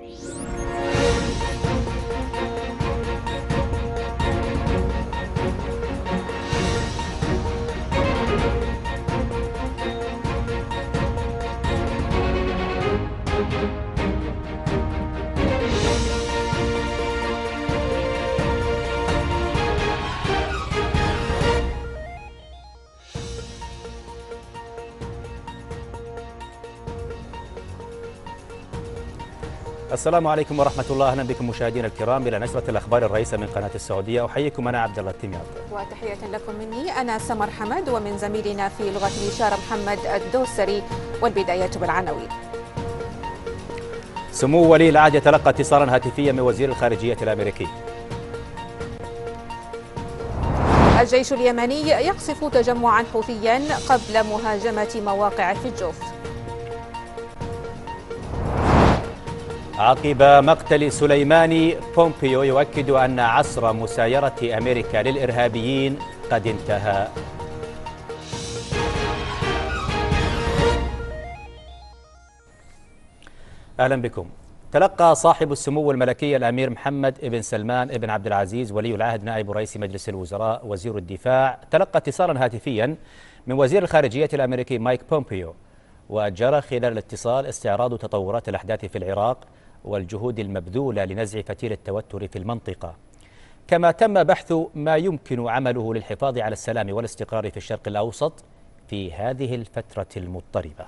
Música السلام عليكم ورحمة الله أهلا بكم مشاهدينا الكرام إلى نشرة الأخبار الرئيسة من قناة السعودية أحييكم أنا عبد الله التمياط وتحية لكم مني أنا سمر حمد ومن زميلنا في لغة الإشارة محمد الدوسري والبداية بالعناوين سمو ولي العهد يتلقى اتصالا هاتفيا من وزير الخارجية الأمريكي الجيش اليمني يقصف تجمعا حوثيا قبل مهاجمة مواقع في الجوف عقب مقتل سليماني بومبيو يؤكد أن عصر مسايرة أمريكا للإرهابيين قد انتهى أهلا بكم تلقى صاحب السمو الملكي الأمير محمد بن سلمان بن عبد العزيز ولي العهد نائب رئيس مجلس الوزراء وزير الدفاع تلقى اتصالا هاتفيا من وزير الخارجية الأمريكي مايك بومبيو وجرى خلال الاتصال استعراض تطورات الأحداث في العراق والجهود المبذولة لنزع فتيل التوتر في المنطقة كما تم بحث ما يمكن عمله للحفاظ على السلام والاستقرار في الشرق الأوسط في هذه الفترة المضطربة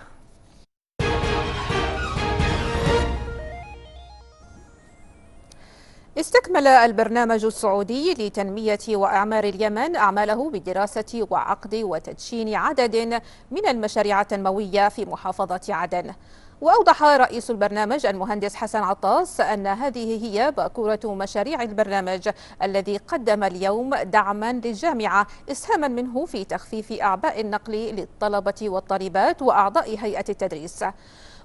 استكمل البرنامج السعودي لتنمية وأعمار اليمن أعماله بدراسة وعقد وتدشين عدد من المشاريع التنموية في محافظة عدن وأوضح رئيس البرنامج المهندس حسن عطاس أن هذه هي باكورة مشاريع البرنامج الذي قدم اليوم دعما للجامعة إسهاما منه في تخفيف أعباء النقل للطلبة والطالبات وأعضاء هيئة التدريس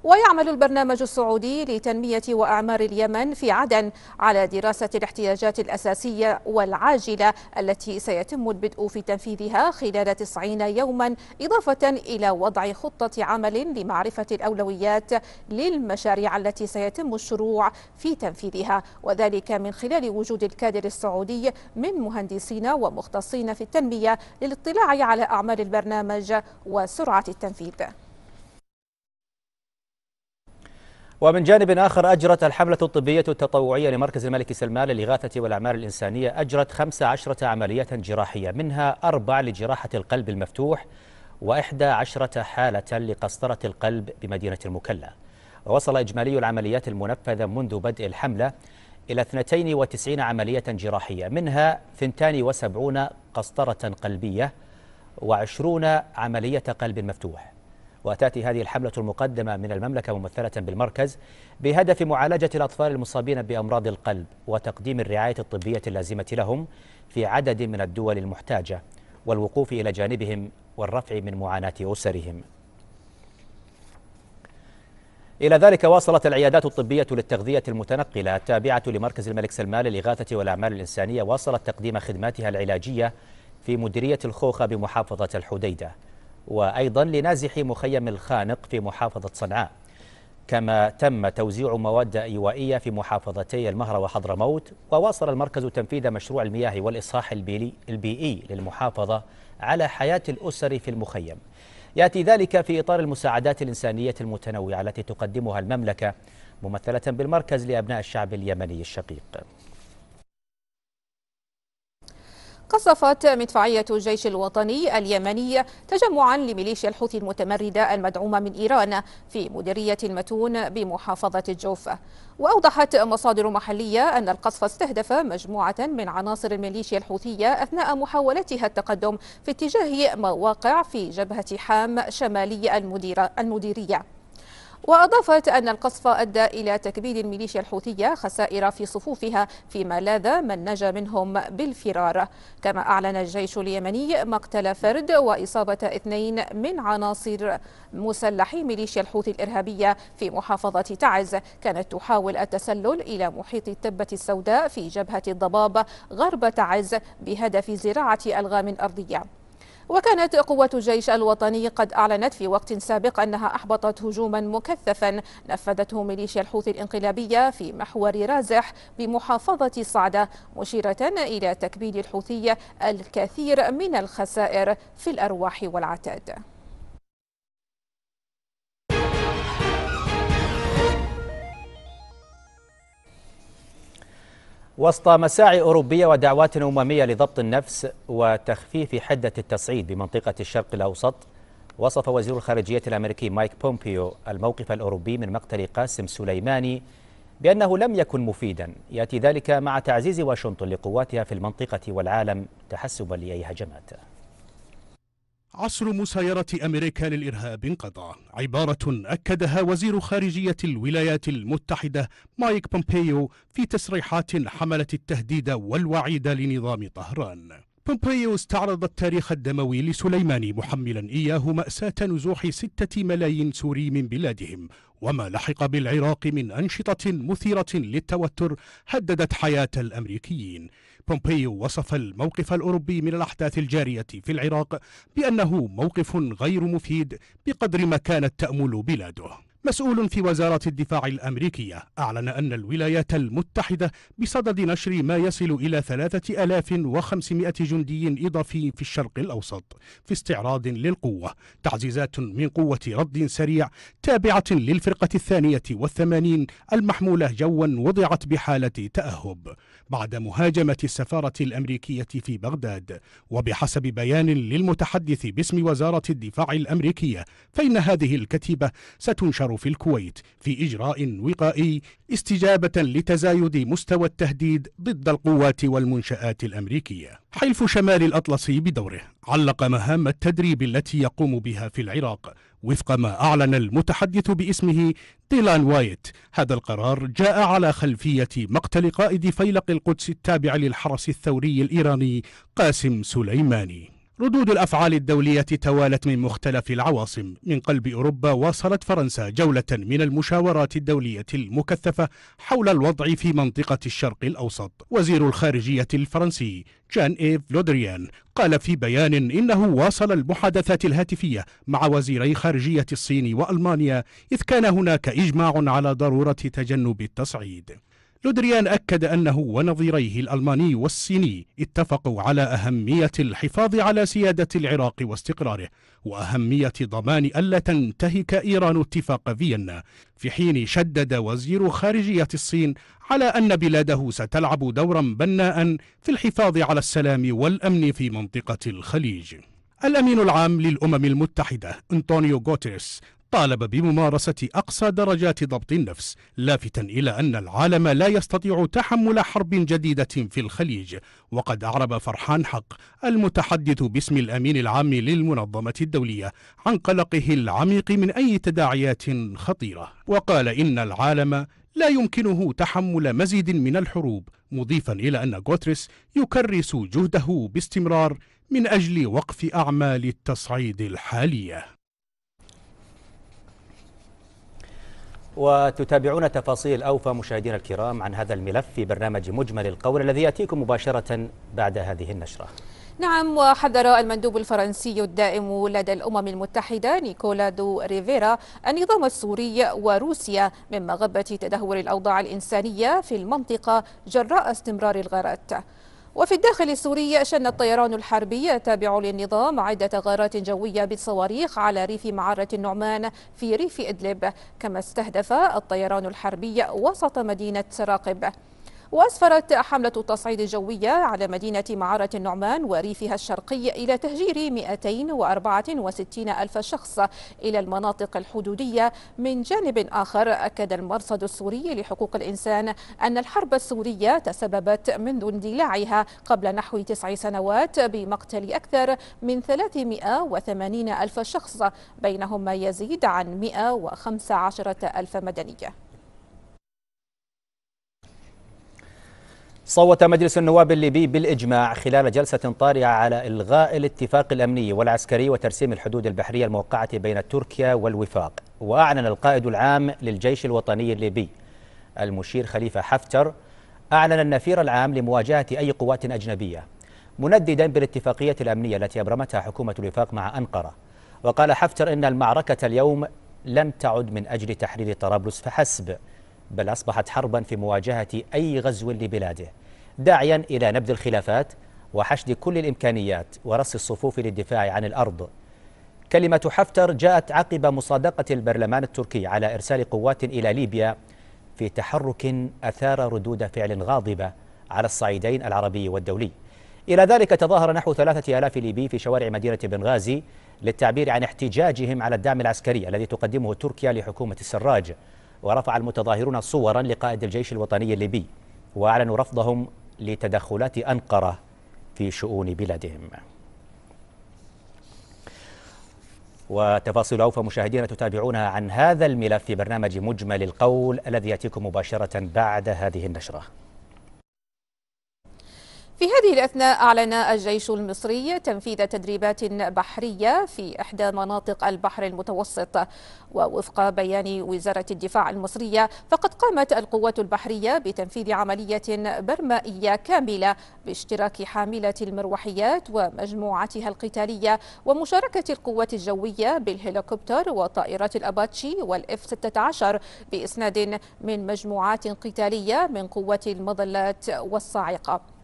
ويعمل البرنامج السعودي لتنمية وأعمار اليمن في عدن على دراسة الاحتياجات الأساسية والعاجلة التي سيتم البدء في تنفيذها خلال 90 يوما إضافة إلى وضع خطة عمل لمعرفة الأولويات للمشاريع التي سيتم الشروع في تنفيذها وذلك من خلال وجود الكادر السعودي من مهندسين ومختصين في التنمية للاطلاع على أعمال البرنامج وسرعة التنفيذ ومن جانب آخر أجرت الحملة الطبية التطوعية لمركز الملك سلمان للإغاثة والأعمال الإنسانية أجرت 15 عملية جراحية منها أربع لجراحة القلب المفتوح وإحدى عشرة حالة لقسطرة القلب بمدينة المكلا ووصل إجمالي العمليات المنفذة منذ بدء الحملة إلى 92 عملية جراحية منها 72 قسطرة قلبية و20 عملية قلب مفتوح وتأتي هذه الحملة المقدمة من المملكة ممثلة بالمركز بهدف معالجة الأطفال المصابين بأمراض القلب وتقديم الرعاية الطبية اللازمة لهم في عدد من الدول المحتاجة والوقوف إلى جانبهم والرفع من معاناة أسرهم إلى ذلك واصلت العيادات الطبية للتغذية المتنقلة التابعة لمركز الملك سلمان للإغاثة والأعمال الإنسانية واصلت تقديم خدماتها العلاجية في مديرية الخوخة بمحافظة الحديدة وأيضا لنازح مخيم الخانق في محافظة صنعاء كما تم توزيع مواد إيوائية في محافظتي المهرة وحضرموت وواصل المركز تنفيذ مشروع المياه والإصلاح البيئي للمحافظة على حياة الأسر في المخيم يأتي ذلك في إطار المساعدات الإنسانية المتنوعة التي تقدمها المملكة ممثلة بالمركز لأبناء الشعب اليمني الشقيق قصفت مدفعية الجيش الوطني اليمني تجمعا لميليشيا الحوثي المتمردة المدعومة من إيران في مديرية المتون بمحافظة الجوفة وأوضحت مصادر محلية أن القصف استهدف مجموعة من عناصر الميليشيا الحوثية أثناء محاولتها التقدم في اتجاه مواقع في جبهة حام شمالي المديرية وأضافت أن القصف أدى إلى تكبيد الميليشيا الحوثية خسائر في صفوفها فيما لاذ من نجا منهم بالفرار كما أعلن الجيش اليمني مقتل فرد وإصابة اثنين من عناصر مسلحي ميليشيا الحوثي الإرهابية في محافظة تعز كانت تحاول التسلل إلى محيط التبة السوداء في جبهة الضباب غرب تعز بهدف زراعة ألغام أرضية وكانت قوة الجيش الوطني قد أعلنت في وقت سابق أنها أحبطت هجوما مكثفا نفذته ميليشيا الحوثي الانقلابية في محور رازح بمحافظة صعدة مشيرة إلى تكبيد الحوثي الكثير من الخسائر في الأرواح والعتاد وسط مساعي أوروبية ودعوات أممية لضبط النفس وتخفيف حدة التصعيد بمنطقة الشرق الأوسط وصف وزير الخارجية الأمريكي مايك بومبيو الموقف الأوروبي من مقتل قاسم سليماني بأنه لم يكن مفيدا يأتي ذلك مع تعزيز واشنطن لقواتها في المنطقة والعالم تحسبا لأي هجمات عصر مسايرة أمريكا للإرهاب انقضى عبارة أكدها وزير خارجية الولايات المتحدة مايك بومبيو في تصريحات حملت التهديد والوعيد لنظام طهران بومبيو استعرض التاريخ الدموي لسليماني محملا إياه مأساة نزوح ستة ملايين سوري من بلادهم وما لحق بالعراق من أنشطة مثيرة للتوتر هددت حياة الأمريكيين بومبيو وصف الموقف الأوروبي من الأحداث الجارية في العراق بأنه موقف غير مفيد بقدر ما كانت تأمل بلاده مسؤول في وزارة الدفاع الأمريكية أعلن أن الولايات المتحدة بصدد نشر ما يصل إلى 3500 جندي إضافي في الشرق الأوسط في استعراض للقوة تعزيزات من قوة رد سريع تابعة للفرقة الثانية والثمانين المحمولة جوا وضعت بحالة تأهب بعد مهاجمة السفارة الأمريكية في بغداد وبحسب بيان للمتحدث باسم وزارة الدفاع الأمريكية فإن هذه الكتيبة ستنشر في الكويت في إجراء وقائي استجابة لتزايد مستوى التهديد ضد القوات والمنشآت الأمريكية حلف شمال الأطلسي بدوره علق مهام التدريب التي يقوم بها في العراق وفق ما أعلن المتحدث باسمه ديلان وايت هذا القرار جاء على خلفية مقتل قائد فيلق القدس التابع للحرس الثوري الإيراني قاسم سليماني ردود الأفعال الدولية توالت من مختلف العواصم من قلب أوروبا واصلت فرنسا جولة من المشاورات الدولية المكثفة حول الوضع في منطقة الشرق الأوسط وزير الخارجية الفرنسي جان إيف لودريان قال في بيان إنه واصل المحادثات الهاتفية مع وزيري خارجية الصين وألمانيا إذ كان هناك إجماع على ضرورة تجنب التصعيد لودريان أكد أنه ونظيريه الألماني والصيني اتفقوا على أهمية الحفاظ على سيادة العراق واستقراره وأهمية ضمان ألا تنتهك إيران اتفاق فيينا في حين شدد وزير خارجية الصين على أن بلاده ستلعب دورا بناء في الحفاظ على السلام والأمن في منطقة الخليج الأمين العام للأمم المتحدة أنطونيو غوتيرس طالب بممارسة أقصى درجات ضبط النفس لافتا إلى أن العالم لا يستطيع تحمل حرب جديدة في الخليج وقد أعرب فرحان حق المتحدث باسم الأمين العام للمنظمة الدولية عن قلقه العميق من أي تداعيات خطيرة وقال إن العالم لا يمكنه تحمل مزيد من الحروب مضيفا إلى أن غوتريس يكرس جهده باستمرار من أجل وقف أعمال التصعيد الحالية وتتابعون تفاصيل أوفى مشاهدينا الكرام عن هذا الملف في برنامج مجمل القول الذي يأتيكم مباشرة بعد هذه النشرة نعم وحذر المندوب الفرنسي الدائم لدى الأمم المتحدة نيكولا دو ريفيرا النظام السوري وروسيا من مغبة تدهور الأوضاع الإنسانية في المنطقة جراء استمرار الغارات وفي الداخل السوري شن الطيران الحربي التابع للنظام عدة غارات جوية بالصواريخ على ريف معرة النعمان في ريف إدلب كما استهدف الطيران الحربي وسط مدينة سراقب وأسفرت حملة التصعيد الجوية على مدينة معارة النعمان وريفها الشرقي إلى تهجير 264 ألف شخص إلى المناطق الحدودية من جانب آخر أكد المرصد السوري لحقوق الإنسان أن الحرب السورية تسببت منذ اندلاعها قبل نحو تسع سنوات بمقتل أكثر من 380 ألف شخص بينهم ما يزيد عن 115 ألف مدنية صوت مجلس النواب الليبي بالإجماع خلال جلسة طارئة على إلغاء الاتفاق الأمني والعسكري وترسيم الحدود البحرية الموقعة بين تركيا والوفاق وأعلن القائد العام للجيش الوطني الليبي المشير خليفة حفتر أعلن النفير العام لمواجهة أي قوات أجنبية منددا بالاتفاقية الأمنية التي أبرمتها حكومة الوفاق مع أنقرة وقال حفتر إن المعركة اليوم لم تعد من أجل تحرير طرابلس فحسب بل أصبحت حربا في مواجهة أي غزو لبلاده داعيا إلى نبذ الخلافات وحشد كل الإمكانيات ورص الصفوف للدفاع عن الأرض كلمة حفتر جاءت عقب مصادقة البرلمان التركي على إرسال قوات إلى ليبيا في تحرك أثار ردود فعل غاضبة على الصعيدين العربي والدولي إلى ذلك تظاهر نحو ثلاثة آلاف ليبي في شوارع مدينة بنغازي للتعبير عن احتجاجهم على الدعم العسكري الذي تقدمه تركيا لحكومة السراج ورفع المتظاهرون صورا لقائد الجيش الوطني الليبي وأعلنوا رفضهم لتدخلات أنقرة في شؤون بلادهم وتفاصيل أوفى مشاهدينا تتابعونها عن هذا الملف في برنامج مجمل القول الذي يأتيكم مباشرة بعد هذه النشرة في هذه الأثناء أعلن الجيش المصري تنفيذ تدريبات بحرية في إحدى مناطق البحر المتوسط ووفق بيان وزارة الدفاع المصرية فقد قامت القوات البحرية بتنفيذ عملية برمائية كاملة باشتراك حاملة المروحيات ومجموعتها القتالية ومشاركة القوات الجوية بالهليكوبتر وطائرات الأباتشي والإف 16 بإسناد من مجموعات قتالية من قوات المظلات والصاعقة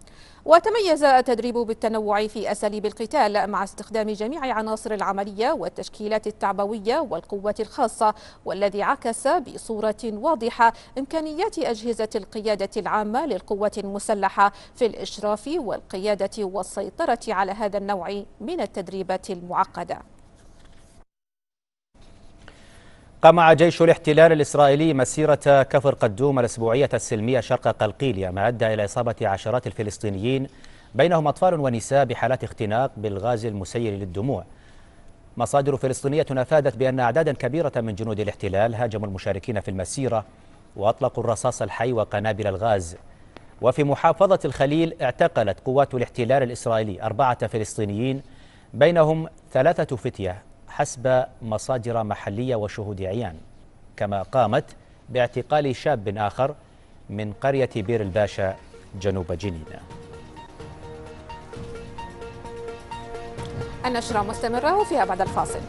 وتميز التدريب بالتنوع في أساليب القتال مع استخدام جميع عناصر العملية والتشكيلات التعبوية والقوة الخاصة والذي عكس بصورة واضحة إمكانيات أجهزة القيادة العامة للقوة المسلحة في الإشراف والقيادة والسيطرة على هذا النوع من التدريبات المعقدة قمع جيش الاحتلال الإسرائيلي مسيرة كفر قدوم الأسبوعية السلمية شرق قلقيلية ما أدى إلى إصابة عشرات الفلسطينيين بينهم أطفال ونساء بحالات اختناق بالغاز المسيل للدموع مصادر فلسطينية أفادت بأن أعدادا كبيرة من جنود الاحتلال هاجموا المشاركين في المسيرة وأطلقوا الرصاص الحي وقنابل الغاز وفي محافظة الخليل اعتقلت قوات الاحتلال الإسرائيلي أربعة فلسطينيين بينهم ثلاثة فتية حسب مصادر محلية وشهود عيان كما قامت باعتقال شاب آخر من قرية بير الباشا جنوب جنين النشرة مستمرة وفيها بعد الفاصل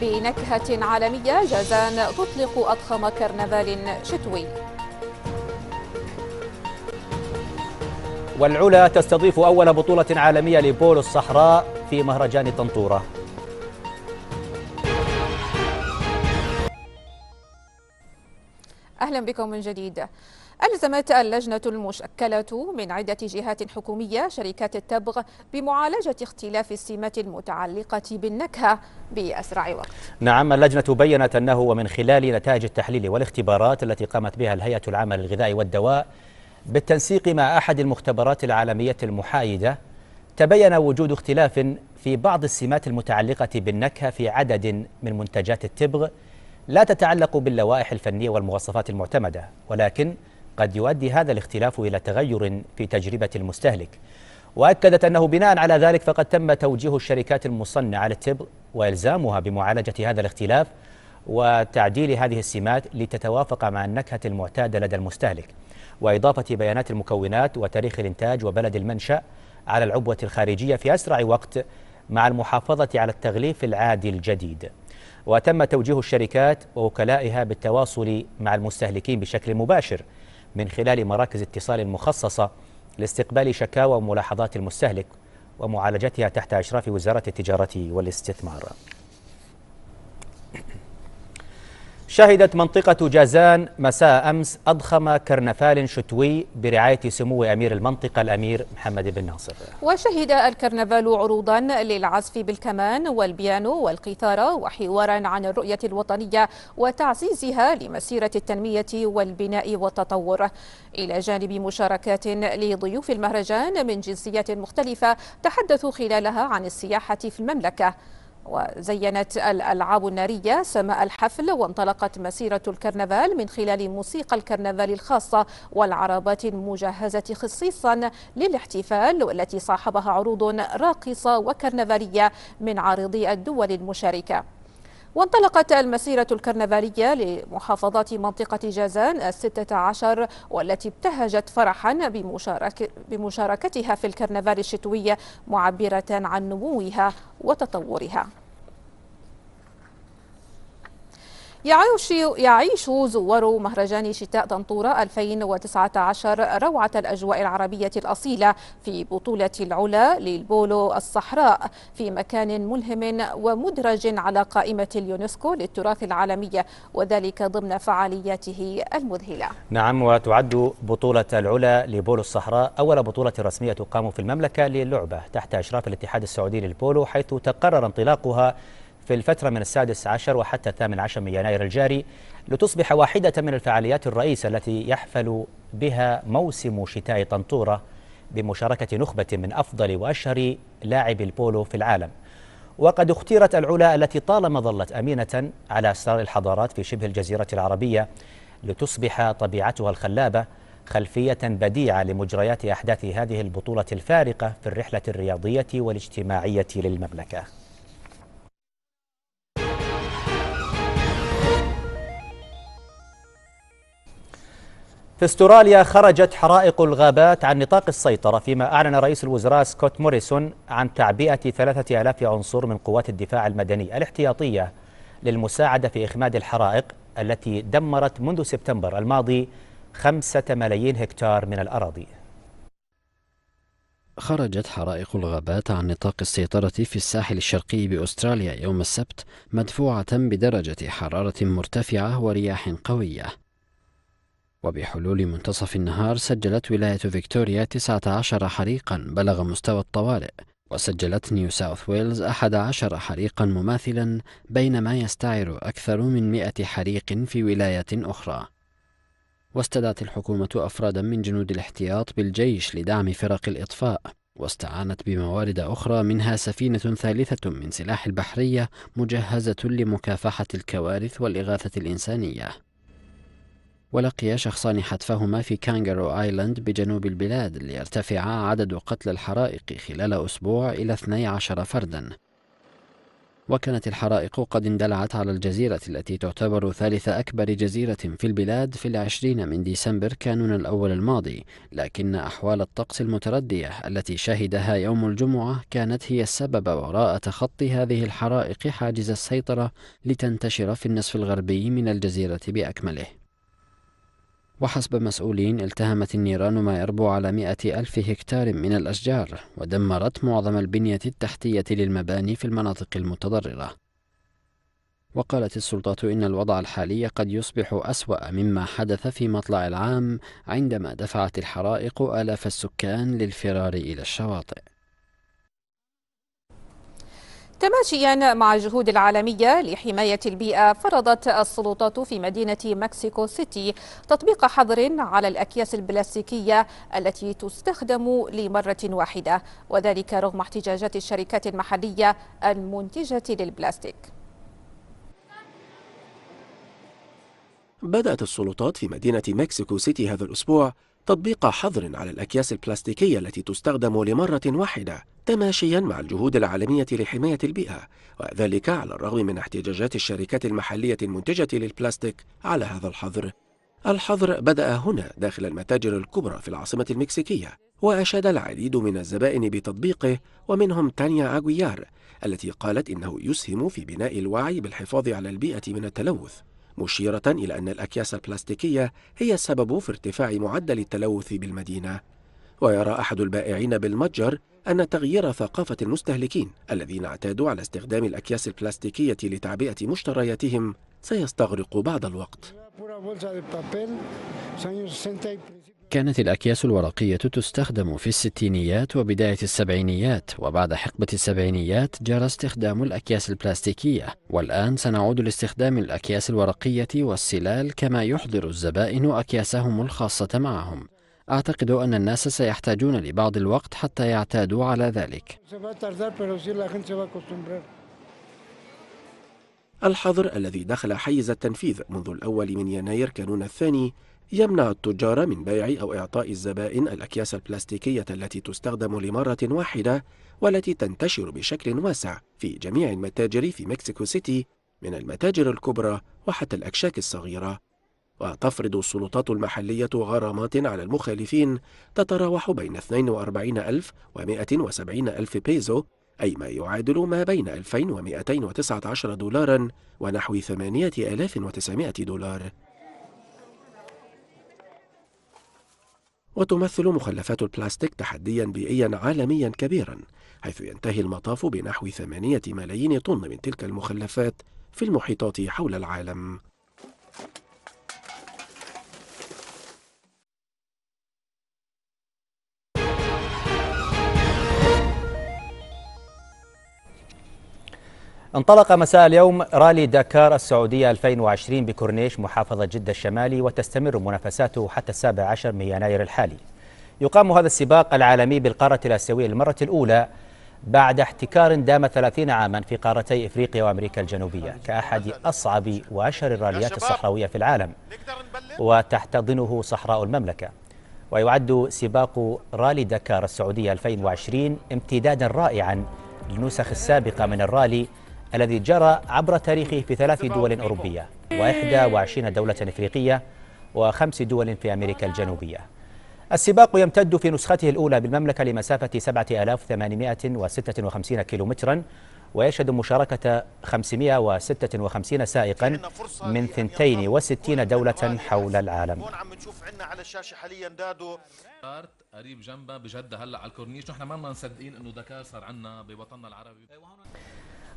بنكهة عالمية جازان تطلق أضخم كرنفال شتوي والعلا تستضيف أول بطولة عالمية لبول الصحراء في مهرجان طنطورة أهلا بكم من جديد ألزمت اللجنة المشكلة من عدة جهات حكومية شركات التبغ بمعالجة اختلاف السمات المتعلقة بالنكهة بأسرع وقت نعم اللجنة بيّنت أنه ومن خلال نتائج التحليل والاختبارات التي قامت بها الهيئة العامة للغذاء والدواء بالتنسيق مع أحد المختبرات العالمية المحايدة تبين وجود اختلاف في بعض السمات المتعلقة بالنكهة في عدد من منتجات التبغ لا تتعلق باللوائح الفنية والمواصفات المعتمدة ولكن قد يؤدي هذا الاختلاف إلى تغير في تجربة المستهلك وأكدت أنه بناء على ذلك فقد تم توجيه الشركات المصنعة للتبغ وإلزامها بمعالجة هذا الاختلاف وتعديل هذه السمات لتتوافق مع النكهة المعتادة لدى المستهلك وإضافة بيانات المكونات وتاريخ الإنتاج وبلد المنشأ على العبوة الخارجية في أسرع وقت مع المحافظة على التغليف العادي الجديد وتم توجيه الشركات ووكلائها بالتواصل مع المستهلكين بشكل مباشر من خلال مراكز اتصال مخصصة لاستقبال شكاوى وملاحظات المستهلك ومعالجتها تحت إشراف وزارة التجارة والاستثمار شهدت منطقة جازان مساء أمس أضخم كرنفال شتوي برعاية سمو أمير المنطقة الأمير محمد بن ناصر وشهد الكرنفال عروضا للعزف بالكمان والبيانو والقيثارة وحوارا عن الرؤية الوطنية وتعزيزها لمسيرة التنمية والبناء والتطور إلى جانب مشاركات لضيوف المهرجان من جنسيات مختلفة تحدثوا خلالها عن السياحة في المملكة وزينت الألعاب النارية سماء الحفل وانطلقت مسيرة الكرنفال من خلال موسيقى الكرنفال الخاصة والعربات المجهزة خصيصا للاحتفال والتي صاحبها عروض راقصة وكرنفالية من عارضي الدول المشاركة وانطلقت المسيرة الكرنفالية لمحافظات منطقة جازان الستة عشر والتي ابتهجت فرحا بمشارك بمشاركتها في الكرنفال الشتوي معبرة عن نموها وتطورها يعيش يعيش زوار مهرجان شتاء طنطورة 2019 روعة الأجواء العربية الأصيلة في بطولة العلا للبولو الصحراء في مكان ملهم ومدرج على قائمة اليونسكو للتراث العالمي وذلك ضمن فعالياته المذهلة نعم وتعد بطولة العلا لبولو الصحراء أول بطولة رسمية تقام في المملكة للعبة تحت إشراف الاتحاد السعودي للبولو حيث تقرر انطلاقها في الفترة من السادس عشر وحتى الثامن عشر من يناير الجاري لتصبح واحدة من الفعاليات الرئيسة التي يحفل بها موسم شتاء طنطورة بمشاركة نخبة من أفضل وأشهر لاعبي البولو في العالم وقد اختيرت العلا التي طالما ظلت أمينة على أسرار الحضارات في شبه الجزيرة العربية لتصبح طبيعتها الخلابة خلفية بديعة لمجريات أحداث هذه البطولة الفارقة في الرحلة الرياضية والاجتماعية للمملكة في استراليا خرجت حرائق الغابات عن نطاق السيطرة فيما أعلن رئيس الوزراء سكوت موريسون عن تعبئة ثلاثة ألاف عنصر من قوات الدفاع المدني الاحتياطية للمساعدة في إخماد الحرائق التي دمرت منذ سبتمبر الماضي خمسة ملايين هكتار من الأراضي خرجت حرائق الغابات عن نطاق السيطرة في الساحل الشرقي بأستراليا يوم السبت مدفوعة بدرجة حرارة مرتفعة ورياح قوية وبحلول منتصف النهار سجلت ولاية فيكتوريا 19 حريقا بلغ مستوى الطوارئ وسجلت نيو ساوث ويلز 11 حريقا مماثلا بينما يستعر أكثر من 100 حريق في ولايات أخرى واستدعت الحكومة أفرادا من جنود الاحتياط بالجيش لدعم فرق الإطفاء واستعانت بموارد أخرى منها سفينة ثالثة من سلاح البحرية مجهزة لمكافحة الكوارث والإغاثة الإنسانية ولقي شخصان حتفهما في كانجارو آيلاند بجنوب البلاد ليرتفع عدد قتل الحرائق خلال أسبوع إلى 12 فرداً وكانت الحرائق قد اندلعت على الجزيرة التي تعتبر ثالث أكبر جزيرة في البلاد في العشرين من ديسمبر كانون الأول الماضي لكن أحوال الطقس المتردية التي شهدها يوم الجمعة كانت هي السبب وراء تخطي هذه الحرائق حاجز السيطرة لتنتشر في النصف الغربي من الجزيرة بأكمله وحسب مسؤولين التهمت النيران ما يربو على مئة ألف هكتار من الأشجار ودمرت معظم البنية التحتية للمباني في المناطق المتضررة وقالت السلطات إن الوضع الحالي قد يصبح أسوأ مما حدث في مطلع العام عندما دفعت الحرائق آلاف السكان للفرار إلى الشواطئ تماشيا مع الجهود العالمية لحماية البيئة فرضت السلطات في مدينة مكسيكو سيتي تطبيق حظر على الأكياس البلاستيكية التي تستخدم لمرة واحدة وذلك رغم احتجاجات الشركات المحلية المنتجة للبلاستيك بدأت السلطات في مدينة مكسيكو سيتي هذا الأسبوع تطبيق حظر على الأكياس البلاستيكية التي تستخدم لمرة واحدة تماشيا مع الجهود العالمية لحماية البيئة وذلك على الرغم من احتجاجات الشركات المحلية المنتجة للبلاستيك على هذا الحظر الحظر بدأ هنا داخل المتاجر الكبرى في العاصمة المكسيكية وأشاد العديد من الزبائن بتطبيقه ومنهم تانيا أغويار التي قالت إنه يسهم في بناء الوعي بالحفاظ على البيئة من التلوث مشيرة إلى أن الأكياس البلاستيكية هي السبب في ارتفاع معدل التلوث بالمدينة ويرى أحد البائعين بالمتجر أن تغيير ثقافة المستهلكين الذين اعتادوا على استخدام الأكياس البلاستيكية لتعبئة مشترياتهم سيستغرق بعض الوقت كانت الأكياس الورقية تستخدم في الستينيات وبداية السبعينيات وبعد حقبة السبعينيات جرى استخدام الأكياس البلاستيكية والآن سنعود لاستخدام الأكياس الورقية والسلال كما يحضر الزبائن أكياسهم الخاصة معهم أعتقد أن الناس سيحتاجون لبعض الوقت حتى يعتادوا على ذلك الحظر الذي دخل حيز التنفيذ منذ الأول من يناير كانون الثاني يمنع التجار من بيع أو إعطاء الزبائن الأكياس البلاستيكية التي تستخدم لمرة واحدة والتي تنتشر بشكل واسع في جميع المتاجر في مكسيكو سيتي من المتاجر الكبرى وحتى الأكشاك الصغيرة وتفرض السلطات المحلية غرامات على المخالفين تتراوح بين 42 ألف و 170 ألف بيزو أي ما يعادل ما بين 2219 دولارا ونحو 8900 دولار وتمثل مخلفات البلاستيك تحديا بيئيا عالميا كبيرا حيث ينتهي المطاف بنحو ثمانية ملايين طن من تلك المخلفات في المحيطات حول العالم انطلق مساء اليوم رالي داكار السعودية 2020 بكورنيش محافظة جدة الشمالي وتستمر منافساته حتى السابع عشر من يناير الحالي يقام هذا السباق العالمي بالقارة الآسيوية للمرة الأولى بعد احتكار دام 30 عاما في قارتي افريقيا وامريكا الجنوبيه كاحد اصعب واشهر الراليات الصحراويه في العالم وتحتضنه صحراء المملكه ويعد سباق رالي دكار السعوديه 2020 امتدادا رائعا للنسخ السابقه من الرالي الذي جرى عبر تاريخه في ثلاث دول أوروبية و21 دولة إفريقية وخمس دول في أمريكا الجنوبية السباق يمتد في نسخته الأولى بالمملكة لمسافة 7856 كيلومترا ويشهد مشاركة 556 سائقا من 62 دولة حول العالم هون عم نشوف عنا على الشاشة حاليا دادو قريب جنبها بجدة هلا على الكورنيش نحن ما مصدقين انه دكار صار عندنا بوطننا العربي إيه،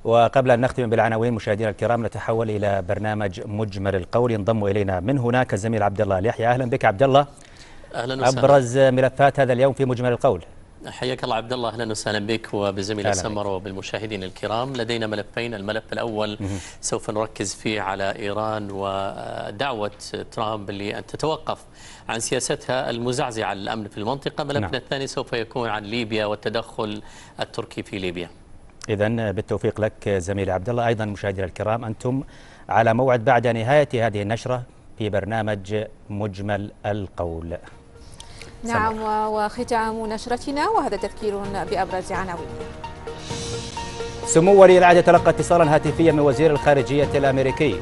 وقبل أن نختم بالعناوين مشاهدينا الكرام نتحول إلى برنامج مجمل القول ينضم إلينا من هناك الزميل عبد الله اليحيى أهلا بك عبد الله أهلا وسهلا أبرز ملفات هذا اليوم في مجمل القول حياك الله عبد الله اهلا وسهلا بك وبزميل سمر وبالمشاهدين الكرام لدينا ملفين الملف الاول سوف نركز فيه على ايران ودعوه ترامب لان تتوقف عن سياستها المزعزعه للامن في المنطقه ملفنا نعم. الثاني سوف يكون عن ليبيا والتدخل التركي في ليبيا إذا بالتوفيق لك زميلي عبد الله أيضا مشاهدينا الكرام أنتم على موعد بعد نهاية هذه النشرة في برنامج مجمل القول نعم وختام نشرتنا وهذا تذكير بأبرز عناوين سمو ولي العهد تلقى اتصالا هاتفيا من وزير الخارجية الأمريكي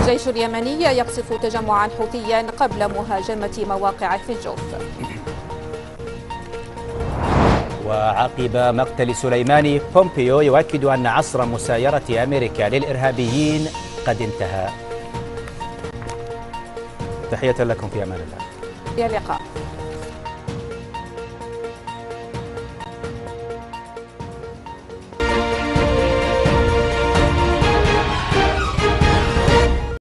الجيش اليمني يقصف تجمعا حوثيا قبل مهاجمة مواقع في الجوف وعقب مقتل سليماني بومبيو يؤكد أن عصر مسايرة أمريكا للإرهابيين قد انتهى تحية لكم في أمان الله إلى اللقاء